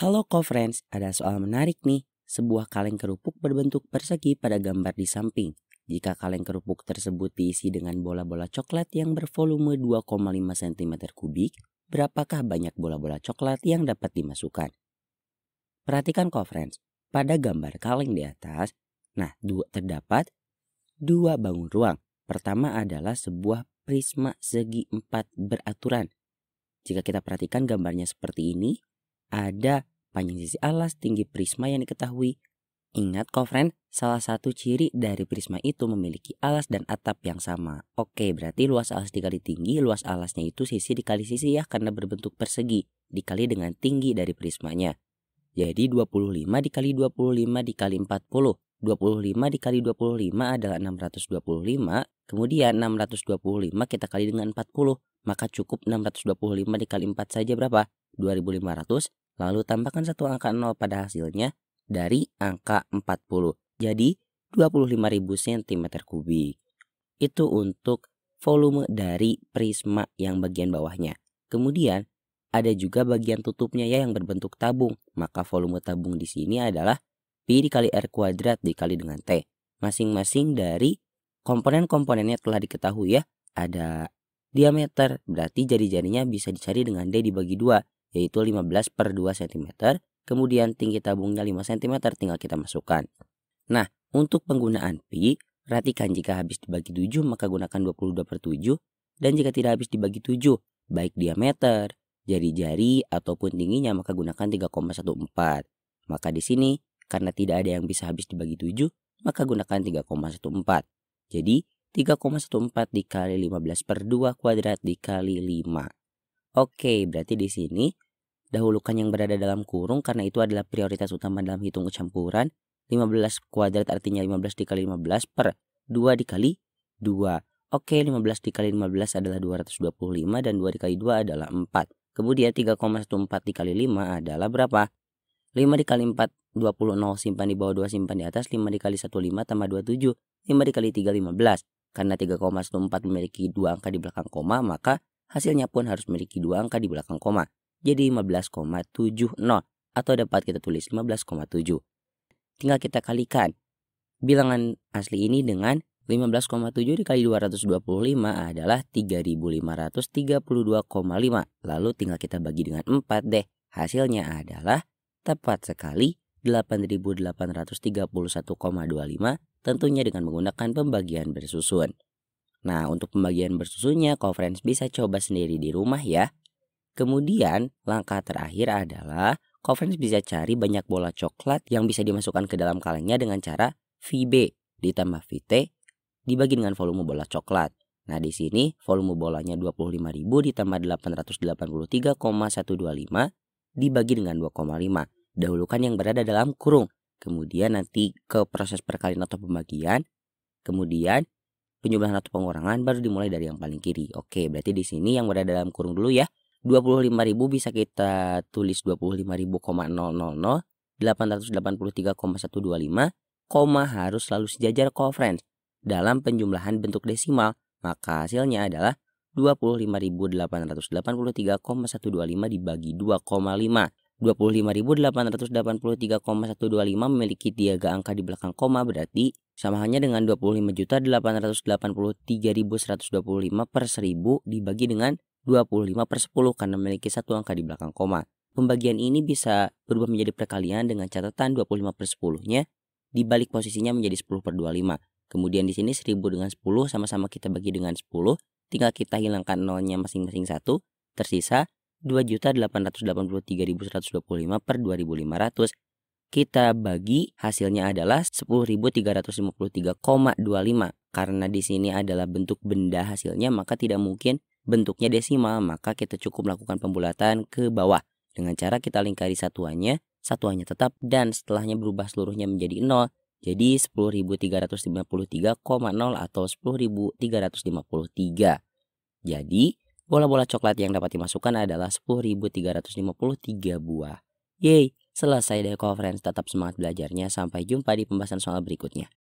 Halo co-friends, ada soal menarik nih. Sebuah kaleng kerupuk berbentuk persegi pada gambar di samping. Jika kaleng kerupuk tersebut diisi dengan bola-bola coklat yang bervolume 2,5 cm kubik, berapakah banyak bola-bola coklat yang dapat dimasukkan? Perhatikan co-friends, pada gambar kaleng di atas, nah dua, terdapat dua bangun ruang. Pertama adalah sebuah prisma segi empat beraturan. Jika kita perhatikan gambarnya seperti ini, ada panjang sisi alas, tinggi prisma yang diketahui. Ingat kok friend, salah satu ciri dari prisma itu memiliki alas dan atap yang sama. Oke, berarti luas alas dikali tinggi, luas alasnya itu sisi dikali sisi ya karena berbentuk persegi, dikali dengan tinggi dari prismanya. Jadi 25 dikali 25 dikali 40. 25 dikali 25 adalah 625, kemudian 625 kita kali dengan 40, maka cukup 625 dikali 4 saja berapa? 2500 Lalu tambahkan satu angka 0 pada hasilnya dari angka 40. Jadi 25.000 cm kubik. Itu untuk volume dari prisma yang bagian bawahnya. Kemudian ada juga bagian tutupnya ya yang berbentuk tabung. Maka volume tabung di sini adalah pi dikali r kuadrat dikali dengan t. Masing-masing dari komponen-komponennya telah diketahui ya. Ada diameter, berarti jari-jarinya bisa dicari dengan d dibagi dua yaitu 15 per 2 cm. Kemudian tinggi tabungnya 5 cm tinggal kita masukkan. Nah, untuk penggunaan pi, perhatikan jika habis dibagi 7 maka gunakan 22 per 7. Dan jika tidak habis dibagi 7, baik diameter, jari-jari, ataupun tingginya maka gunakan 3,14. Maka di sini, karena tidak ada yang bisa habis dibagi 7, maka gunakan 3,14. Jadi, 3,14 dikali 15 per 2 kuadrat dikali 5. Oke, berarti di sini dahulukan yang berada dalam kurung karena itu adalah prioritas utama dalam hitung kecampuran. 15 kuadrat artinya 15 dikali 15 per 2 dikali 2. Oke, 15 dikali 15 adalah 225 dan 2 dikali 2 adalah 4. Kemudian 3,14 dikali 5 adalah berapa? 5 dikali 4 20 0 simpan di bawah 2 simpan di atas 5 dikali 1 5 tambah 27 5 dikali 3 15 karena 3,14 memiliki 2 angka di belakang koma maka hasilnya pun harus memiliki dua angka di belakang koma, jadi 15,70 atau dapat kita tulis 15,7. Tinggal kita kalikan bilangan asli ini dengan 15,7 dikali 225 adalah 3532,5. Lalu tinggal kita bagi dengan 4 deh. Hasilnya adalah tepat sekali 8831,25 tentunya dengan menggunakan pembagian bersusun. Nah, untuk pembagian bersusunya, conference bisa coba sendiri di rumah ya. Kemudian, langkah terakhir adalah conference bisa cari banyak bola coklat yang bisa dimasukkan ke dalam kalengnya dengan cara VB ditambah VT dibagi dengan volume bola coklat. Nah, di sini volume bolanya 25.000 ditambah 883,125 dibagi dengan 2,5. Dahulukan yang berada dalam kurung. Kemudian nanti ke proses perkalian atau pembagian. Kemudian penjumlahan atau pengurangan baru dimulai dari yang paling kiri. Oke, berarti di sini yang berada dalam kurung dulu ya. 25.000 bisa kita tulis 25.000,000, 883,125, koma harus selalu sejajar friends dalam penjumlahan bentuk desimal. Maka hasilnya adalah 25.883,125 dibagi 2,5 25.883,125 memiliki tiga angka di belakang koma berarti sama hanya dengan 25.883.125 per seribu dibagi dengan 25 per 10 karena memiliki satu angka di belakang koma. Pembagian ini bisa berubah menjadi perkalian dengan catatan 25 per 10-nya dibalik posisinya menjadi 10 per 25. Kemudian di sini 1000 dengan 10 sama-sama kita bagi dengan 10. Tinggal kita hilangkan nolnya masing-masing satu. Tersisa 2.883.125 per 2.500 kita bagi hasilnya adalah 10.353,25 karena di sini adalah bentuk benda hasilnya maka tidak mungkin bentuknya desimal maka kita cukup melakukan pembulatan ke bawah dengan cara kita lingkari satuannya satuannya tetap dan setelahnya berubah seluruhnya menjadi 0 jadi 10.353,0 atau 10.353 jadi Bola-bola coklat yang dapat dimasukkan adalah 10.353 buah. Yeay, selesai deh conference tetap semangat belajarnya. Sampai jumpa di pembahasan soal berikutnya.